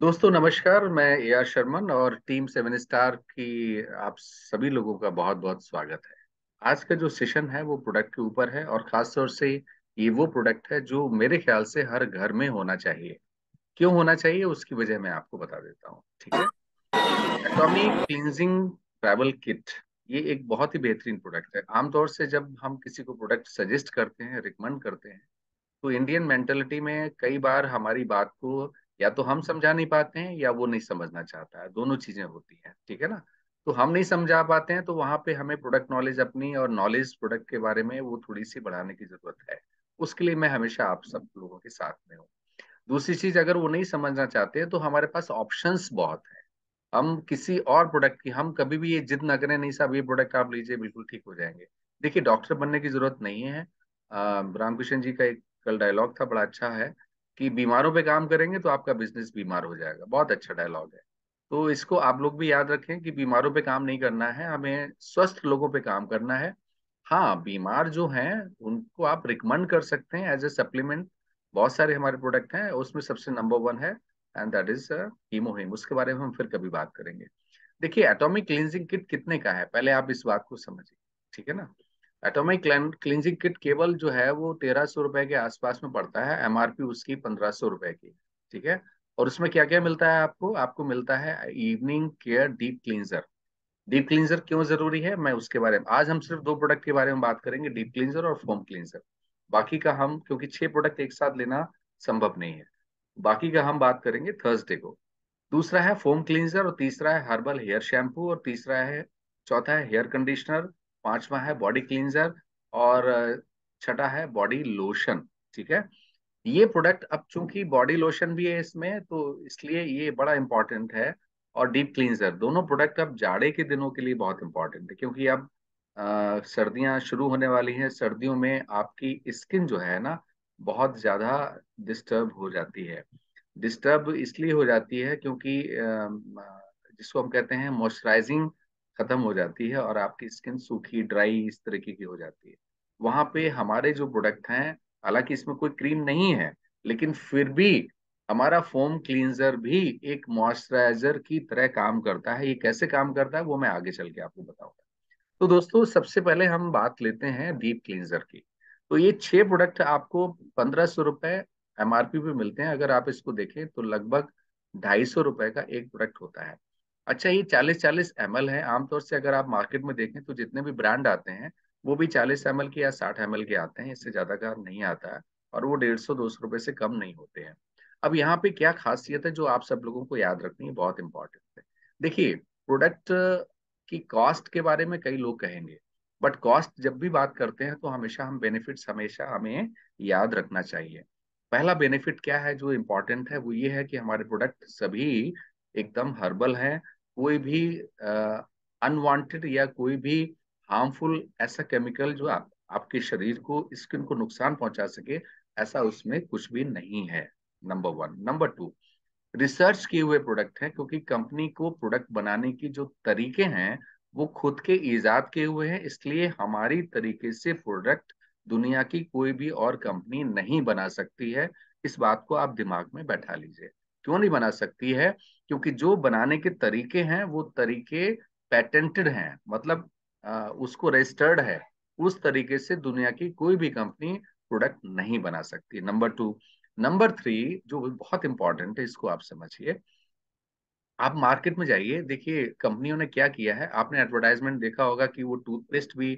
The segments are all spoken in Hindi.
दोस्तों नमस्कार मैं ए आर शर्मन और टीम सेवन स्टार की आप सभी लोगों का बहुत बहुत स्वागत है आज का जो सेशन है वो प्रोडक्ट के ऊपर है और ख़ास तौर से ये वो प्रोडक्ट है जो मेरे ख्याल से हर घर में होना चाहिए क्यों होना चाहिए उसकी वजह मैं आपको बता देता हूँ ठीक है एटॉमिक क्लिनजिंग ट्रैवल किट ये एक बहुत ही बेहतरीन प्रोडक्ट है आमतौर से जब हम किसी को प्रोडक्ट सजेस्ट करते हैं रिकमेंड करते हैं तो इंडियन मेंटेलिटी में कई बार हमारी बात को या तो हम समझा नहीं पाते हैं या वो नहीं समझना चाहता है दोनों चीजें होती हैं ठीक है ना तो हम नहीं समझा पाते हैं तो वहां पे हमें प्रोडक्ट नॉलेज अपनी और नॉलेज प्रोडक्ट के बारे में वो थोड़ी सी बढ़ाने की जरूरत है उसके लिए मैं हमेशा आप सब लोगों के साथ में हूँ दूसरी चीज अगर वो नहीं समझना चाहते हैं तो हमारे पास ऑप्शन बहुत है हम किसी और प्रोडक्ट की हम कभी भी ये जिद ना करें नहीं साहब ये प्रोडक्ट आप लीजिए बिल्कुल ठीक हो जाएंगे देखिए डॉक्टर बनने की जरूरत नहीं है रामकृष्ण जी का एक कल डायलॉग था बड़ा अच्छा है कि बीमारों पे काम करेंगे तो आपका बिजनेस बीमार हो जाएगा बहुत अच्छा डायलॉग है तो इसको आप लोग भी याद रखें कि बीमारों पे काम नहीं करना है हमें स्वस्थ लोगों पे काम करना है हाँ बीमार जो हैं उनको आप रिकमेंड कर सकते हैं एज ए सप्लीमेंट बहुत सारे हमारे प्रोडक्ट हैं उसमें सबसे नंबर वन है एंड दैट इज हीमोहिम उसके बारे में हम फिर कभी बात करेंगे देखिए एटॉमिक क्लींजिंग किट कितने का है पहले आप इस बात को समझिए ठीक है ना एटॉमिक क्लिनजिंग किट केवल जो है वो तेरह सौ रुपए के आसपास में पड़ता है एमआरपी उसकी पंद्रह सौ रुपए की ठीक है और उसमें क्या क्या मिलता है आपको आपको मिलता है evening care deep cleanser deep cleanser क्यों जरूरी है मैं उसके बारे में आज हम सिर्फ दो प्रोडक्ट के बारे में बात करेंगे डीप क्लिनजर और फोम क्लिनजर बाकी का हम क्योंकि छह प्रोडक्ट एक साथ लेना संभव नहीं है बाकी का हम बात करेंगे थर्सडे को दूसरा है फोम क्लिनजर और तीसरा है हर्बल हेयर शैम्पू और तीसरा है चौथा है हेयर कंडीशनर पांचवा है बॉडी क्लींजर और छठा है बॉडी लोशन ठीक है ये प्रोडक्ट अब चूंकि बॉडी लोशन भी है इसमें तो इसलिए ये बड़ा इंपॉर्टेंट है और डीप क्लींजर दोनों प्रोडक्ट अब जाड़े के दिनों के लिए बहुत इंपॉर्टेंट है क्योंकि अब सर्दियां शुरू होने वाली हैं सर्दियों में आपकी स्किन जो है ना बहुत ज्यादा डिस्टर्ब हो जाती है डिस्टर्ब इसलिए हो जाती है क्योंकि जिसको हम कहते हैं मॉइस्चराइजिंग खत्म हो जाती है और आपकी स्किन सूखी ड्राई इस तरीके की हो जाती है वहां पे हम्म। हमारे जो प्रोडक्ट हैं हालांकि इसमें कोई क्रीम नहीं है लेकिन फिर भी हमारा फोम क्लींजर भी एक मॉइस्चराइजर की तरह काम करता है ये कैसे काम करता है वो मैं आगे चल के आपको बताऊंगा तो दोस्तों सबसे पहले हम बात लेते हैं डीप क्लींजर की तो ये छह प्रोडक्ट आपको पंद्रह सौ रुपए एमआरपी पे मिलते हैं अगर आप इसको देखें तो लगभग ढाई सौ रुपए का एक प्रोडक्ट होता है अच्छा ये चालीस चालीस एम एल है आमतौर से अगर आप मार्केट में देखें तो जितने भी ब्रांड आते हैं वो भी चालीस एम के या साठ एम के आते हैं इससे ज्यादा का नहीं आता है और वो डेढ़ सौ दो सौ रुपए से कम नहीं होते हैं अब यहाँ पे क्या खासियत है जो आप सब लोगों को याद रखनी है बहुत इंपॉर्टेंट है देखिए प्रोडक्ट की कॉस्ट के बारे में कई लोग कहेंगे बट कॉस्ट जब भी बात करते हैं तो हमेशा हम बेनिफिट हमेशा हमें याद रखना चाहिए पहला बेनिफिट क्या है जो इम्पोर्टेंट है वो ये है कि हमारे प्रोडक्ट सभी एकदम हर्बल हैं कोई भी अनवांटेड या कोई भी हार्मफुल ऐसा केमिकल जो आप, आपके शरीर को स्किन को नुकसान पहुंचा सके ऐसा उसमें कुछ भी नहीं है number one number two research किए हुए प्रोडक्ट है क्योंकि कंपनी को प्रोडक्ट बनाने की जो तरीके हैं वो खुद के ईजाद किए हुए हैं इसलिए हमारी तरीके से प्रोडक्ट दुनिया की कोई भी और कंपनी नहीं बना सकती है इस बात को आप दिमाग में बैठा लीजिए क्यों नहीं बना सकती है क्योंकि जो बनाने के तरीके हैं वो तरीके पेटेंटेड हैं मतलब आ, उसको रजिस्टर्ड है उस तरीके से दुनिया की कोई भी कंपनी प्रोडक्ट नहीं बना सकती नंबर टू नंबर थ्री जो बहुत इंपॉर्टेंट है इसको आप समझिए आप मार्केट में जाइए देखिए कंपनियों ने क्या किया है आपने एडवर्टाइजमेंट देखा होगा कि वो टूथपेस्ट भी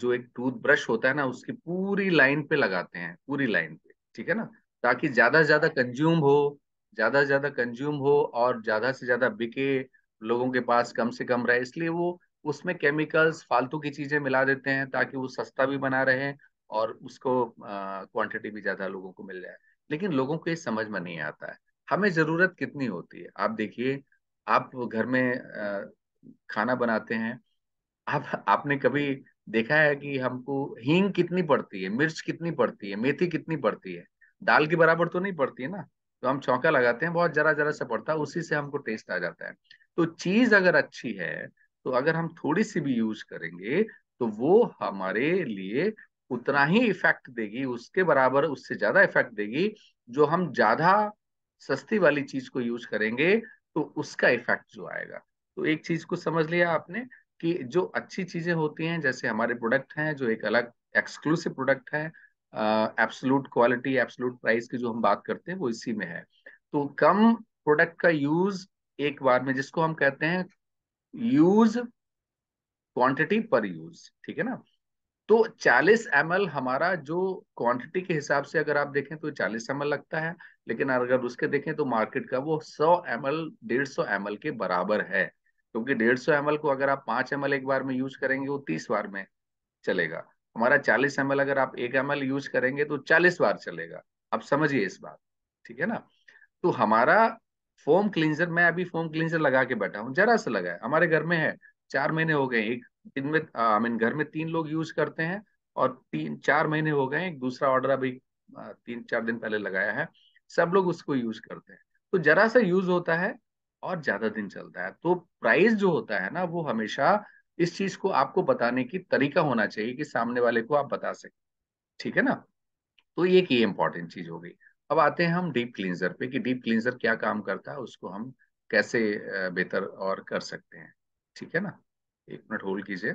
जो एक टूथब्रश होता है ना उसकी पूरी लाइन पे लगाते हैं पूरी लाइन पे ठीक है ना ताकि ज्यादा से ज्यादा कंज्यूम हो ज्यादा से ज्यादा कंज्यूम हो और ज्यादा से ज्यादा बिके लोगों के पास कम से कम रहे इसलिए वो उसमें केमिकल्स फालतू की चीजें मिला देते हैं ताकि वो सस्ता भी बना रहे और उसको क्वांटिटी भी ज्यादा लोगों को मिल जाए लेकिन लोगों को ये समझ में नहीं आता है हमें जरूरत कितनी होती है आप देखिए आप घर में आ, खाना बनाते हैं आप आपने कभी देखा है कि हमको हींग कितनी पड़ती है मिर्च कितनी पड़ती है मेथी कितनी पड़ती है दाल के बराबर तो नहीं पड़ती है ना तो हम चौका लगाते हैं बहुत जरा जरा सा पड़ता है उसी से हमको टेस्ट आ जाता है तो चीज अगर अच्छी है तो अगर हम थोड़ी सी भी यूज करेंगे तो वो हमारे लिए उतना ही इफेक्ट देगी उसके बराबर उससे ज्यादा इफेक्ट देगी जो हम ज्यादा सस्ती वाली चीज को यूज करेंगे तो उसका इफेक्ट जो आएगा तो एक चीज को समझ लिया आपने कि जो अच्छी चीजें होती हैं जैसे हमारे प्रोडक्ट हैं जो एक अलग एक्सक्लूसिव प्रोडक्ट है एब्सोलूट क्वालिटी एब्सोलूट प्राइस की जो हम बात करते हैं वो इसी में है तो कम प्रोडक्ट का यूज एक बार में जिसको हम कहते हैं यूज क्वांटिटी पर यूज ठीक है ना तो 40 एम हमारा जो क्वांटिटी के हिसाब से अगर आप देखें तो 40 एम लगता है लेकिन अगर उसके देखें तो मार्केट का वो 100 एम एल डेढ़ सौ के बराबर है क्योंकि डेढ़ सौ को अगर आप 5 एम एक बार में यूज करेंगे वो 30 बार में चलेगा हमारा 40 एम अगर आप एक एम यूज करेंगे तो 40 बार चलेगा आप समझिए इस बात ठीक है ना तो हमारा फोम क्लींजर मैं अभी फोम क्लींजर लगा के बैठा हूँ जरा सा लगा है हमारे घर में है चार महीने हो गए एक दिन में आई मीन घर में तीन लोग यूज करते हैं और तीन चार महीने हो गए एक दूसरा ऑर्डर अभी तीन चार दिन पहले लगाया है सब लोग उसको यूज करते हैं तो जरा सा यूज होता है और ज्यादा दिन चलता है तो प्राइस जो होता है ना वो हमेशा इस चीज को आपको बताने की तरीका होना चाहिए कि सामने वाले को आप बता सके ठीक है ना तो ये की इंपॉर्टेंट चीज हो गई अब आते हैं हम डीप क्लींजर पे कि डीप क्लींजर क्या काम करता है उसको हम कैसे बेहतर और कर सकते हैं ठीक है ना एक मिनट होल्ड कीजिए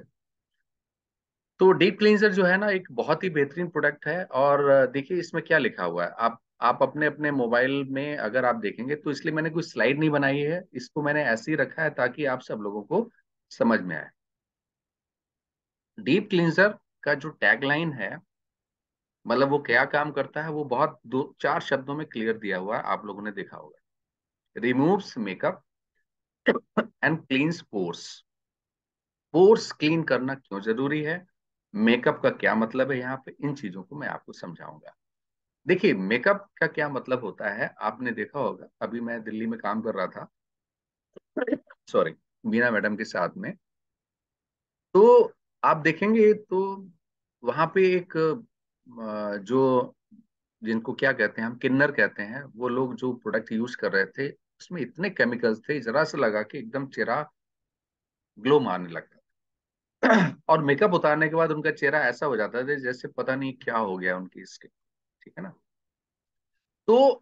तो डीप क्लींजर जो है ना एक बहुत ही बेहतरीन प्रोडक्ट है और देखिए इसमें क्या लिखा हुआ है आप आप अपने अपने मोबाइल में अगर आप देखेंगे तो इसलिए मैंने कोई स्लाइड नहीं बनाई है इसको मैंने ऐसे ही रखा है ताकि आप सब लोगों को समझ में आए डीप क्लिनजर का जो टैगलाइन है मतलब वो क्या काम करता है वो बहुत दो चार शब्दों में क्लियर दिया हुआ है आप लोगों ने देखा होगा removes makeup and clean pores pores clean करना क्यों जरूरी है मेकअप का क्या मतलब है यहाँ पे इन चीजों को मैं आपको समझाऊंगा देखिए मेकअप का क्या मतलब होता है आपने देखा होगा अभी मैं दिल्ली में काम कर रहा था सॉरी मीना मैडम के साथ में तो आप देखेंगे तो वहां पे एक जो जिनको क्या कहते हैं हम किन्नर कहते हैं वो लोग जो प्रोडक्ट यूज कर रहे थे उसमें इतने केमिकल्स थे जरा से लगा के एकदम चेहरा ग्लो मारने लगता था और मेकअप उतारने के बाद उनका चेहरा ऐसा हो जाता था जैसे पता नहीं क्या हो गया उनकी स्किन ठीक है ना तो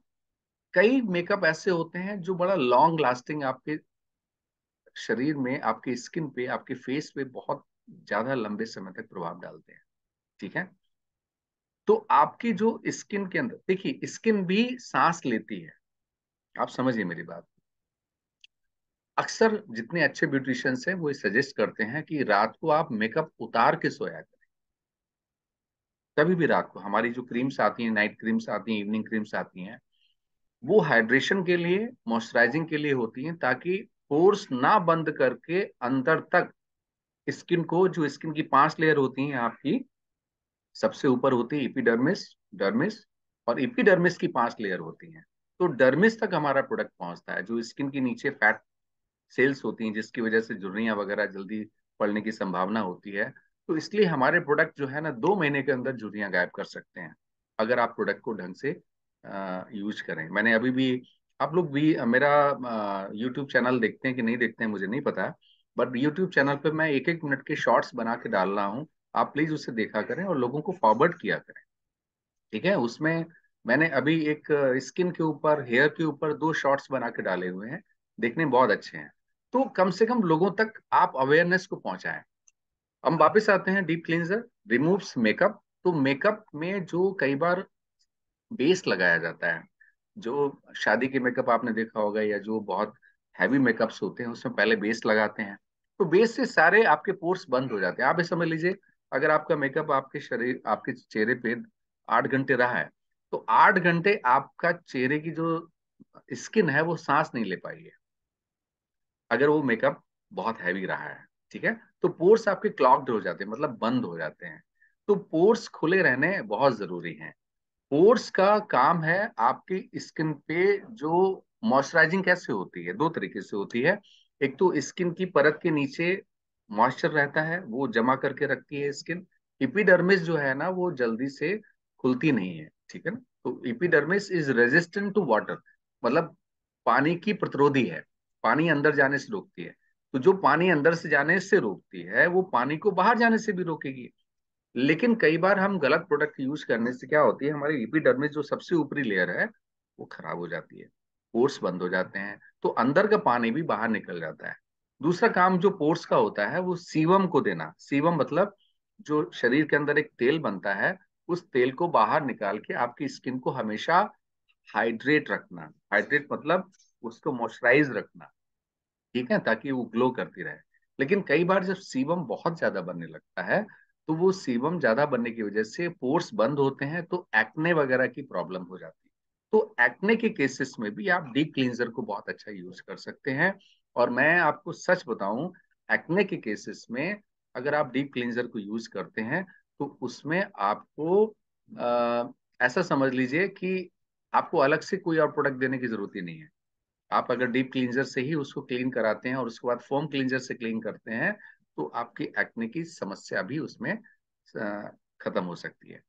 कई मेकअप ऐसे होते हैं जो बड़ा लॉन्ग लास्टिंग आपके शरीर में आपके स्किन पे आपके फेस पे बहुत ज्यादा लंबे समय तक प्रभाव डालते हैं ठीक है तो आपकी जो स्किन के अंदर देखिए स्किन भी सांस लेती है आप समझिए मेरी बात अक्सर जितने अच्छे ब्यूटिशियंस हैं वो सजेस्ट करते हैं कि रात को आप मेकअप उतार के सोया करें कभी भी रात को हमारी जो क्रीम्स आती हैं नाइट क्रीम्स आती हैं इवनिंग क्रीम्स आती हैं वो हाइड्रेशन के लिए मॉइस्चराइजिंग के लिए होती हैं ताकि पोर्स ना बंद करके अंदर तक स्किन को जो स्किन की पांच लेयर होती हैं आपकी सबसे ऊपर होती है इपीडर्मिस डर्मिस और इपीडर्मिस की पांच लेयर होती हैं तो डर्मिस तक हमारा प्रोडक्ट पहुंचता है जो स्किन के नीचे फैट सेल्स होती हैं जिसकी वजह से जुर्रियां वगैरह जल्दी पड़ने की संभावना होती है तो इसलिए हमारे प्रोडक्ट जो है ना दो महीने के अंदर जुर्रियां गायब कर सकते हैं अगर आप प्रोडक्ट को ढंग से यूज करें मैंने अभी भी आप लोग भी मेरा यूट्यूब चैनल देखते हैं कि नहीं देखते हैं मुझे नहीं पता बट यूट्यूब चैनल पे मैं एक एक मिनट के शॉर्ट्स बना के डाल रहा हूँ आप प्लीज उसे देखा करें और लोगों को फॉरवर्ड किया करें ठीक है उसमें मैंने अभी एक स्किन के ऊपर हेयर के ऊपर दो शॉर्ट्स बना के डाले हुए हैं देखने बहुत अच्छे हैं तो कम से कम लोगों तक आप अवेयरनेस को पहुंचाएं हम वापस आते हैं डीप क्लींजर रिमूव्स मेकअप तो मेकअप में जो कई बार बेस लगाया जाता है जो शादी के मेकअप आपने देखा होगा या जो बहुत हैवी मेकअप्स होते हैं उसमें पहले बेस लगाते हैं तो बेस से सारे आपके पोर्स बंद हो जाते हैं आप ये समझ लीजिए अगर आपका मेकअप आपके शरीर आपके चेहरे पे आठ घंटे रहा है तो आठ घंटे आपका चेहरे की जो स्किन है वो सांस नहीं ले पाई है अगर वो मेकअप बहुत हैवी रहा है ठीक है तो पोर्स आपके क्लॉक्ड हो जाते हैं मतलब बंद हो जाते हैं तो पोर्स खुले रहने बहुत जरूरी हैं पोर्स का काम है आपकी स्किन पे जो मॉइस्चराइजिंग कैसे होती है दो तरीके से होती है एक तो स्किन की परत के नीचे मॉइस्चर रहता है वो जमा करके रखती है स्किन इपिडर्मिस जो है ना वो जल्दी से खुलती नहीं है ठीक है ना तो epidermis is resistant to water मतलब पानी की प्रतिरोधी है पानी अंदर जाने से रोकती है तो जो पानी अंदर से जाने से रोकती है वो पानी को बाहर जाने से भी रोकेगी लेकिन कई बार हम गलत प्रोडक्ट यूज करने से क्या होती है हमारी इपीडर्मिस जो सबसे ऊपरी लेयर है वो खराब हो जाती है पोर्स बंद हो जाते हैं तो अंदर का पानी भी बाहर निकल जाता है दूसरा काम जो पोर्स का होता है वो सीवम को देना सीवम मतलब जो शरीर के अंदर एक तेल बनता है उस तेल को बाहर निकाल के आपकी स्किन को हमेशा हाइड्रेट रखना हाइड्रेट मतलब उसको मॉइस्चराइज रखना ठीक है ताकि वो ग्लो करती रहे लेकिन कई बार जब सीवम बहुत ज्यादा बनने लगता है तो वो सीवम ज्यादा बनने की वजह से पोर्स बंद होते हैं तो एक्ने वगैरह की प्रॉब्लम हो जाती है तो एक्ने के केसेस में भी आप डीप क्लींजर को बहुत अच्छा यूज कर सकते हैं और मैं आपको सच बताऊं एक्ने के केसेस में अगर आप डीप क्लींजर को यूज करते हैं तो उसमें आपको आ, ऐसा समझ लीजिए कि आपको अलग से कोई और प्रोडक्ट देने की जरूरत ही नहीं है आप अगर डीप क्लींजर से ही उसको क्लीन कराते हैं और उसके बाद फोम क्लींजर से क्लीन करते हैं तो आपकी एक्ने की समस्या भी उसमें खत्म हो सकती है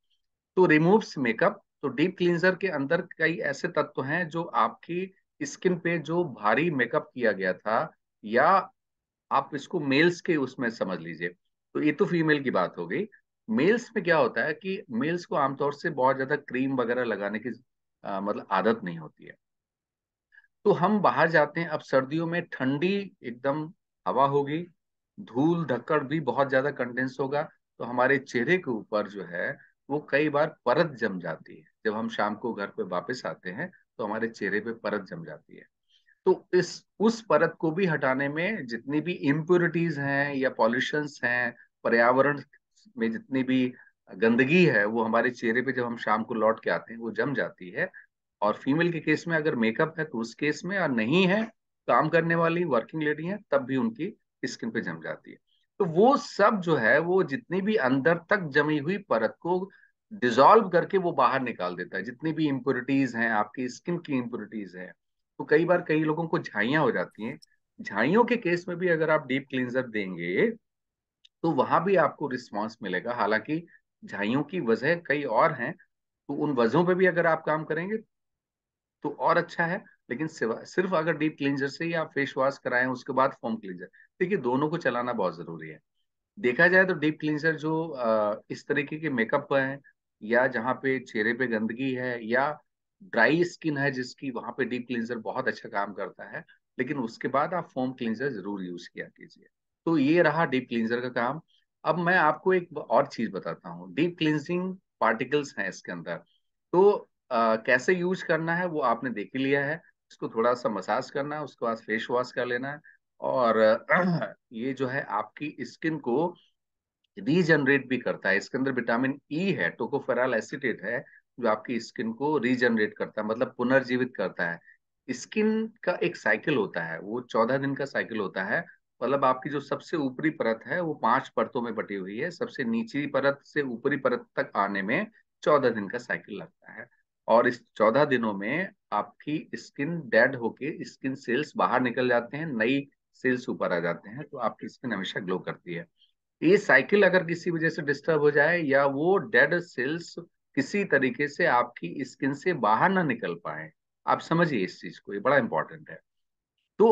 तो रिमूव्स मेकअप तो डीप क्लींजर के अंदर कई ऐसे तत्व हैं जो आपकी स्किन पे जो भारी मेकअप किया गया था या आप इसको मेल्स के उसमें समझ लीजिए तो ये तो फीमेल की बात हो गई मेल्स में क्या होता है कि मेल्स को आमतौर से बहुत ज्यादा क्रीम वगैरह लगाने की आ, मतलब आदत नहीं होती है तो हम बाहर जाते हैं अब सर्दियों में ठंडी एकदम हवा होगी धूल धक्कड़ भी बहुत ज्यादा कंडेंस होगा तो हमारे चेहरे के ऊपर जो है वो कई बार परत जम जाती है जब हम शाम को घर पे वापस आते हैं तो हमारे चेहरे पे परत जम जाती है तो इस उस परत को भी हटाने में जितनी भी इम्प्योरिटीज हैं या पॉल्यूशन हैं पर्यावरण में जितनी भी गंदगी है वो हमारे चेहरे पे जब हम शाम को लौट के आते हैं वो जम जाती है और फीमेल के केस में अगर मेकअप है तो उस केस में और नहीं है काम करने वाली वर्किंग लेडी है तब भी उनकी स्किन पे जम जाती है तो वो सब जो है वो जितनी भी अंदर तक जमी हुई परत को डिजोल्व करके वो बाहर निकाल देता है जितनी भी इम्प्योरिटीज हैं आपकी स्किन की इम्प्योरिटीज हैं तो कई बार कई लोगों को झाइया हो जाती हैं झाइयों के केस में भी अगर आप डीप क्लींजर देंगे तो वहां भी आपको रिस्पॉन्स मिलेगा हालांकि झाइयों की वजह कई और हैं तो उन वजहों पर भी अगर आप काम करेंगे तो और अच्छा है लेकिन सिर्फ अगर डीप क्लींजर से ही आप फेस वॉश कराएं उसके बाद फोम क्लींजर देखिए दोनों को चलाना बहुत जरूरी है देखा जाए तो डीप क्लींजर जो इस तरीके के मेकअप है या जहाँ पे चेहरे पे गंदगी है या ड्राई स्किन है जिसकी वहां पे डीप क्लींजर बहुत अच्छा काम करता है लेकिन उसके बाद आप फोम क्लींजर जरूर यूज किया कीजिए तो ये रहा डीप क्लींजर का काम अब मैं आपको एक और चीज बताता हूँ डीप क्लींजिंग पार्टिकल्स हैं इसके अंदर तो आ, कैसे यूज करना है वो आपने देख लिया है इसको थोड़ा सा मसाज करना उसके बाद फेस वॉश कर लेना और ये जो है आपकी स्किन को रीजनरेट भी करता है इसके अंदर विटामिन ई e है टोकोफेराल एसिटेट है जो आपकी स्किन को रीजनरेट करता है मतलब पुनर्जीवित करता है स्किन का एक साइकिल होता है वो चौदह दिन का साइकिल होता है मतलब आपकी जो सबसे ऊपरी परत है वो पांच परतों में बटी हुई है सबसे नीचे परत से ऊपरी परत तक आने में चौदह दिन का साइकिल लगता है और इस चौदह दिनों में आपकी स्किन डेड होके स्किन सेल्स बाहर निकल जाते हैं नई सेल्स ऊपर आ जाते हैं तो आपकी स्किन हमेशा ग्लो करती है ये साइकिल अगर किसी वजह से डिस्टर्ब हो जाए या वो डेड सेल्स किसी तरीके से आपकी स्किन से बाहर ना निकल पाए आप समझिए इस चीज को ये बड़ा इंपॉर्टेंट है तो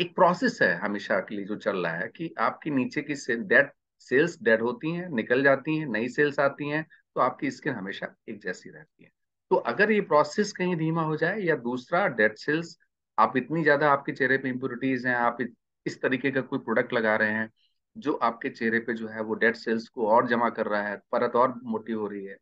एक प्रोसेस है हमेशा के लिए जो चल रहा है कि आपकी नीचे की डेड सेल्स डेड होती हैं निकल जाती हैं नई सेल्स आती हैं तो आपकी स्किन हमेशा एक जैसी रहती है तो अगर ये प्रोसेस कहीं धीमा हो जाए या दूसरा डेड सेल्स आप इतनी ज्यादा आपके चेहरे पे इम्प्योरिटीज हैं आप इस तरीके का कोई प्रोडक्ट लगा रहे हैं जो आपके चेहरे पे जो है वो डेड सेल्स को और जमा कर रहा है परत और मोटी हो रही है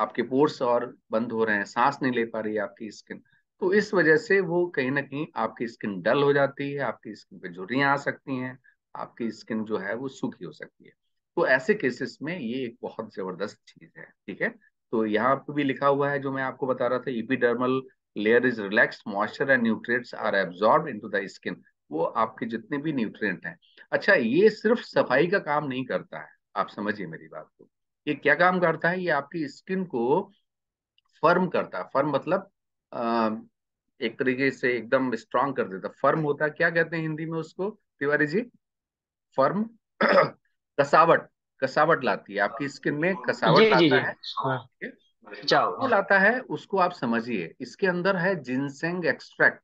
आपके पोर्स और बंद हो रहे हैं सांस नहीं ले पा रही है आपकी स्किन तो इस वजह से वो कहीं ना कहीं आपकी स्किन डल हो जाती है आपकी स्किन पे झुर्रियाँ आ सकती हैं आपकी स्किन जो है वो सूखी हो सकती है तो ऐसे केसेस में ये एक बहुत जबरदस्त चीज है ठीक है तो यहाँ पे भी लिखा हुआ है जो मैं आपको बता रहा था epidermal layer is relax moisture and nutrients are absorb into the skin वो आपके जितने भी न्यूट्रिएंट हैं अच्छा ये सिर्फ सफाई का काम नहीं करता है आप समझिए मेरी बात को ये क्या काम करता है ये आपकी स्किन को फर्म करता है फर्म मतलब आ, एक तरीके से एकदम स्ट्रांग कर देता फर्म होता है क्या कहते हैं हिंदी में उसको तिवारी जी फर्म कसावट कसावट लाती है आपकी स्किन में कसावट जी, लाता जी, है हाँ। जी, तो लाता है उसको आप समझिए इसके अंदर है जिनसेंग एक्सट्रैक्ट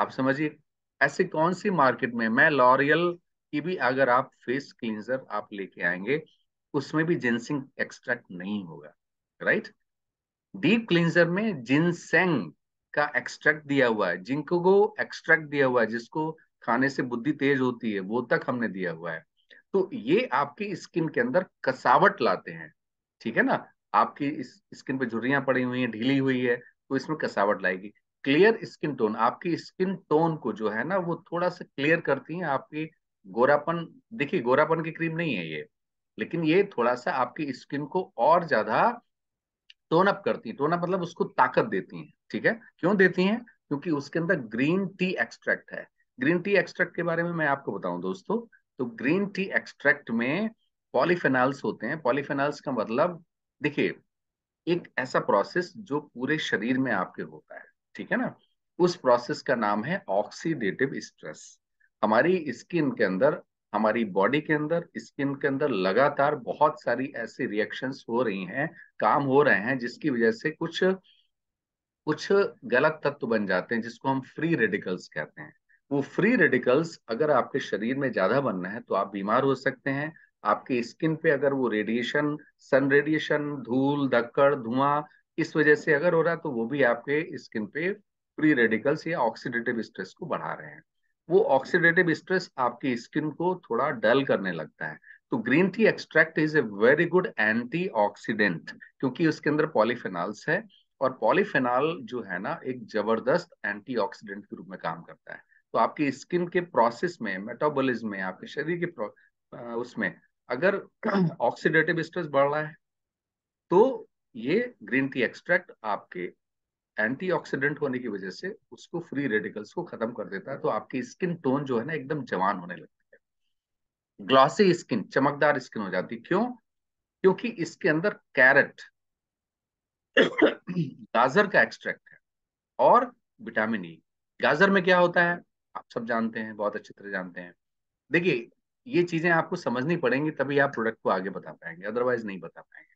आप समझिए ऐसी कौन सी मार्केट में मैं लॉरियल की भी अगर आप फेस क्लींजर आप लेके आएंगे उसमें भी जिनसेंग एक्सट्रैक्ट नहीं होगा राइट डीप क्लींजर में जिनसेंग का एक्सट्रैक्ट दिया हुआ है जिनको एक्सट्रैक्ट दिया हुआ है जिसको खाने से बुद्धि तेज होती है वो तक हमने दिया हुआ है तो ये आपकी स्किन के अंदर कसावट लाते हैं ठीक है ना आपकी इस स्किन पे झुर्रियां पड़ी हुई हैं ढीली हुई है तो इसमें कसावट लाएगी क्लियर स्किन टोन आपकी स्किन टोन को जो है ना वो थोड़ा सा क्लियर करती है आपकी गोरापन देखिए गोरापन की क्रीम नहीं है ये लेकिन ये थोड़ा सा आपकी स्किन को और ज्यादा टोन अप करती है टोन अप मतलब उसको ताकत देती है ठीक है क्यों देती है क्योंकि उसके अंदर ग्रीन टी एक्सट्रैक्ट है ग्रीन टी एक्सट्रैक्ट के बारे में मैं आपको बताऊं दोस्तों तो ग्रीन टी एक्सट्रैक्ट में पॉलीफेनॉल्स होते हैं पॉलीफेनॉल्स का मतलब देखिए एक ऐसा प्रोसेस जो पूरे शरीर में आपके होता है ठीक है ना उस प्रोसेस का नाम है ऑक्सीडेटिव स्ट्रेस हमारी स्किन के अंदर हमारी बॉडी के अंदर स्किन के अंदर लगातार बहुत सारी ऐसी रिएक्शंस हो रही हैं काम हो रहे हैं जिसकी वजह से कुछ कुछ गलत तत्व बन जाते हैं जिसको हम फ्री रेडिकल्स कहते हैं वो फ्री रेडिकल्स अगर आपके शरीर में ज्यादा बनना है तो आप बीमार हो सकते हैं आपके स्किन पे अगर वो रेडिएशन सन रेडिएशन धूल धक्कड़ धुआं इस वजह से अगर हो रहा है तो वो भी आपके स्किन पे फ्री रेडिकल्स या ऑक्सीडेटिव स्ट्रेस को बढ़ा रहे हैं वो ऑक्सीडेटिव स्ट्रेस आपकी स्किन को थोड़ा डल करने लगता है तो green tea extract is a very good antioxidant क्योंकि उसके अंदर पॉलीफेनॉल्स है और पॉलीफेनॉल जो है ना एक जबरदस्त एंटीऑक्सीडेंट के रूप में काम करता है तो आपकी स्किन के प्रोसेस में मेटाबॉलिज्म में आपके शरीर के उसमें अगर ऑक्सीडेटिव स्ट्रेस बढ़ रहा है तो ये ग्रीन टी एक्सट्रैक्ट आपके एंटीऑक्सीडेंट होने की वजह से उसको फ्री रेडिकल्स को खत्म कर देता है तो आपकी स्किन टोन जो है ना एकदम जवान होने लगती है ग्लॉसी स्किन चमकदार स्किन हो जाती है क्यों क्योंकि इसके अंदर कैरेट गाजर का एक्सट्रैक्ट है और विटामिन ई e. गाजर में क्या होता है आप सब जानते हैं बहुत अच्छी तरह जानते हैं देखिए ये चीजें आपको समझनी पड़ेंगी तभी आप प्रोडक्ट को आगे बता पाएंगे अदरवाइज नहीं बता पाएंगे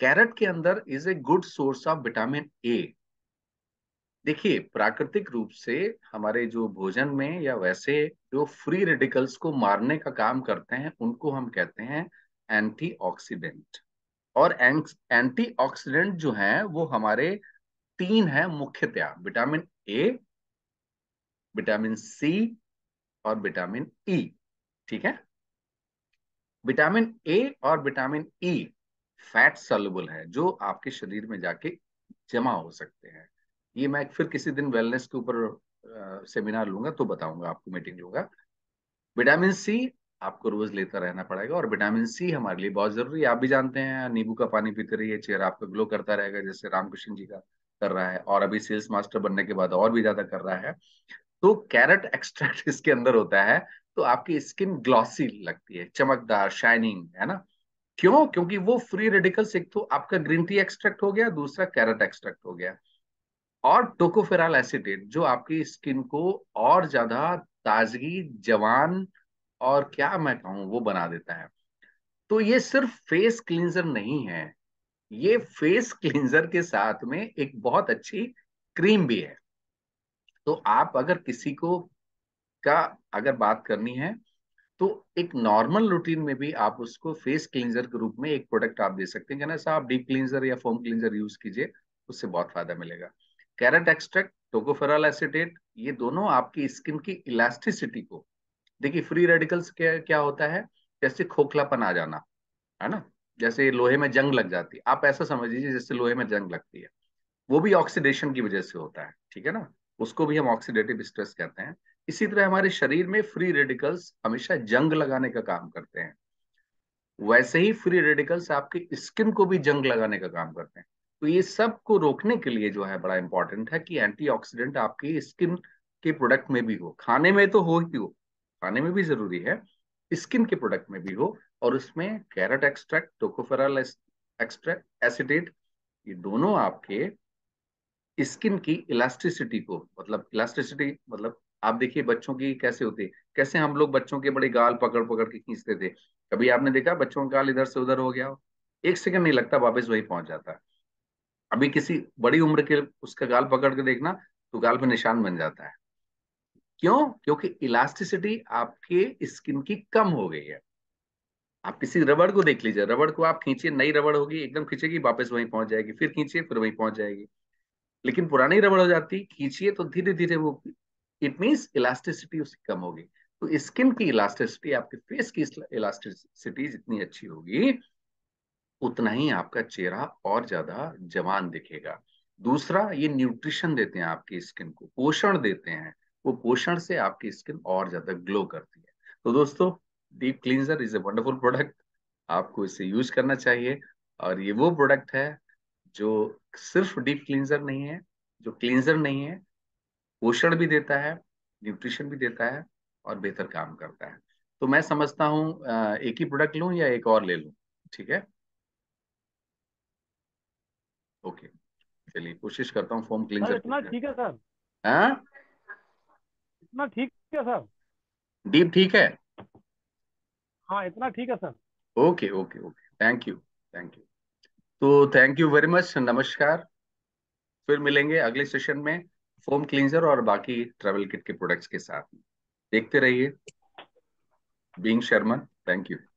कैरेट के अंदर is a good source of vitamin A देखिए प्राकृतिक रूप से हमारे जो भोजन में या वैसे जो फ्री रेडिकल्स को मारने का काम करते हैं उनको हम कहते हैं एंटीऑक्सीडेंट और एंटीऑक्सीडेंट जो है वो हमारे तीन है मुख्यतया विटामिन ए विटामिन सी और विटामिन ई e, ठीक है विटामिन ए और vitamin E e, fat soluble है जो आपके शरीर में जाके जमा हो सकते हैं ये मैं फिर किसी दिन वेलनेस के ऊपर सेमिनार लूंगा तो बताऊंगा आपको मीटिंग लूंगा विटामिन सी आपको रोज लेता रहना पड़ेगा और विटामिन सी हमारे लिए बहुत जरूरी है आप भी जानते हैं नींबू का पानी पीते रहिए चेहरा आपका ग्लो करता रहेगा जैसे रामकृष्ण जी का कर रहा है और अभी सेल्स मास्टर बनने के बाद और भी ज्यादा कर रहा है तो कैरेट एक्सट्रैक्ट इसके अंदर होता है तो आपकी स्किन ग्लॉसी लगती है चमकदार शाइनिंग है ना क्यों क्योंकि वो फ्री रेडिकल एक तो आपका ग्रीन टी एक्सट्रैक्ट हो गया दूसरा कैरेट एक्सट्रैक्ट हो गया और टोकोफेराल एसिडेट जो आपकी स्किन को और ज्यादा ताजगी जवान और क्या मैं कहूं वो बना देता है तो ये सिर्फ फेस क्लींजर नहीं है ये फेस क्लींजर के साथ में एक बहुत अच्छी क्रीम भी है तो आप अगर किसी को का अगर बात करनी है तो एक नॉर्मल रूटीन में भी आप उसको फेस क्लींजर के रूप में एक प्रोडक्ट आप दे सकते हैं कहना आप डीप क्लींजर या फोम क्लींजर यूज कीजिए उससे बहुत फायदा मिलेगा कैरेट एक्सट्रैक्ट टोकोफेरॉल एसिडेट ये दोनों आपकी स्किन की इलास्टिसिटी को देखिए फ्री रेडिकल्स क्या क्या होता है जैसे खोखलापन आ जाना है ना जैसे लोहे में जंग लग जाती है आप ऐसा समझ लीजिए जैसे लोहे में जंग लगती है वो भी ऑक्सीडेशन की वजह से होता है ठीक है ना उसको भी हम ऑक्सीडेटिव स्ट्रेस कहते हैं इसी तरह हमारे शरीर में फ्री रेडिकल्स हमेशा जंग लगाने का काम करते हैं वैसे ही फ्री रेडिकल्स आपकी स्किन को भी जंग लगाने का काम करते हैं तो ये सब को रोकने के लिए जो है बड़ा इंपॉर्टेंट है कि एंटीऑक्सीडेंट आपकी स्किन के प्रोडक्ट में भी हो खाने में तो हो ही हो खाने में भी जरूरी है स्किन के प्रोडक्ट में भी हो और उसमें carrot extract tocopheryl extract acetate ये दोनों आपके स्किन की इलास्टिसिटी को मतलब इलास्टिसिटी मतलब आप देखिए बच्चों की कैसे होती है कैसे हम लोग बच्चों के बड़े गाल पकड़ पकड़ के खींचते थे कभी आपने देखा बच्चों का गाल इधर से उधर हो गया हो एक सेकंड नहीं लगता वापस वही पहुंच जाता अभी किसी बड़ी उम्र के उसका गाल पकड़ के देखना तो गाल पर निशान बन जाता है क्यों क्योंकि इलास्टिसिटी आपके स्किन की कम हो गई है आप किसी रबड़ को देख लीजिए रबड़ को आप खींचिए नई रबड़ होगी एकदम खींचेगी वापस वहीं पहुंच जाएगी फिर खींचिए फिर वहीं पहुंच जाएगी लेकिन पुरानी रबड़ हो जाती खींचिए तो धीरे धीरे वो इट मीन इलास्टिसिटी उसकी कम होगी तो स्किन की इलास्टिसिटी आपके फेस की इलास्टिसिटी जितनी अच्छी होगी उतना ही आपका चेहरा और ज्यादा जवान दिखेगा दूसरा ये न्यूट्रिशन देते हैं आपकी स्किन को पोषण देते हैं वो पोषण से आपकी स्किन और ज्यादा ग्लो करती है तो दोस्तों deep cleanser is a wonderful product आपको इसे यूज करना चाहिए और ये वो प्रोडक्ट है जो सिर्फ डीप क्लींजर नहीं है जो क्लींजर नहीं है पोषण भी देता है न्यूट्रिशन भी देता है और बेहतर काम करता है तो मैं समझता हूँ एक ही प्रोडक्ट लू या एक और ले लू ठीक है ओके चलिए कोशिश करता हूँ फोम क्लींजर इतना ठीक है सर हाँ? इतना ठीक है सर डीप ठीक है हाँ इतना ठीक है sir okay okay okay thank you thank you तो थैंक यू वेरी मच नमस्कार फिर मिलेंगे अगले सेशन में फोम क्लींजर और बाकी ट्रेवल किट के प्रोडक्ट्स के साथ देखते रहिए बींग शर्मन थैंक यू